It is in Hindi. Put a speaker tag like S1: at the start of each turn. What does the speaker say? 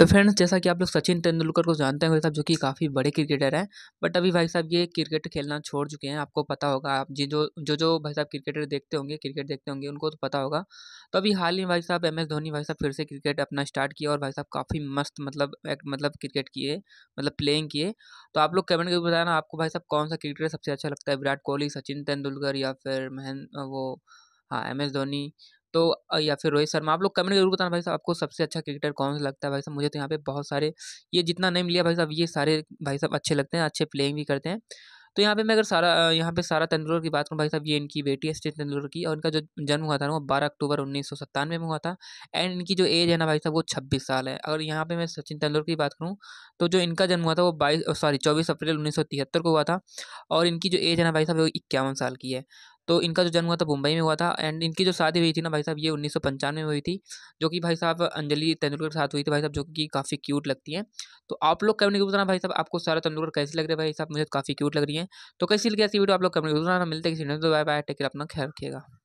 S1: तो फ्रेंड्स जैसा कि आप लोग सचिन तेंदुलकर को जानते हैं भाई साहब जो कि काफ़ी बड़े क्रिकेटर हैं बट अभी भाई साहब ये क्रिकेट खेलना छोड़ चुके हैं आपको पता होगा आप जी जो जो जो भाई साहब क्रिकेटर देखते होंगे क्रिकेट देखते होंगे उनको तो पता होगा तो अभी हाल ही भाई साहब एम एस धोनी भाई साहब फिर से क्रिकेट अपना स्टार्ट किया और भाई साहब काफ़ी मस्त मतलब एक, मतलब क्रिकेट किए मतलब प्लेइंग किए तो आप लोग कमेंट करके बताना आपको भाई साहब कौन सा क्रिकेटर सबसे अच्छा लगता है विराट कोहली सचिन तेंदुलकर या फिर महन वो हाँ एम एस धोनी तो या फिर रोहित शर्मा आप लोग कमेंट जरूर बताना भाई साहब आपको सबसे अच्छा क्रिकेटर कौन सा लगता है भाई साहब मुझे तो यहाँ पे बहुत सारे ये जितना नेम लिया भाई साहब ये सारे भाई साहब अच्छे लगते हैं अच्छे प्लेइंग भी करते हैं तो यहाँ पे मैं अगर सारा यहाँ पे सारा तेंदुलकर की बात करूँ भाई साहब ये इनकी बेटी है सचिन तेंदुलकर की और इनका जो जन्म हुआ था ना वो बारह अक्टूबर उन्नीस सौ सत्तानवे में हुआ था एंड इनकी जो एज है ना भाई साहब वो छब्बीस साल है अगर यहाँ पे मैं सचिन तेंदुलकर की बात करूँ तो जो इनका जन्म हुआ था वो बाईस सॉरी चौबीस अप्रैल उन्नीस सौ तिहत्तर को हुआ था और इनकी जो एज है ना भाई वो इक्यावन साल की है तो इनका जो जन्म हुआ था मुंबई में हुआ था एंड इनकी जो शादी हुई थी ना भाई साहब ये उन्नीस में हुई थी जो कि भाई साहब अंजलि तेंदुलकर के साथ हुई थी भाई साहब जो कि काफ़ी क्यूट लगती है तो आप लोग कमेंट के भाई साहब आपको सारा तेंदुलकर कैसे लग रहे भाई साहब मुझे तो काफ़ी क्यूट लग रही है तो कैसी लगी ऐसी वीडियो आप लोग कमेंट बताना मिलते किसी ने तो बाय बाय टेक अपना ख्याल रखिएगा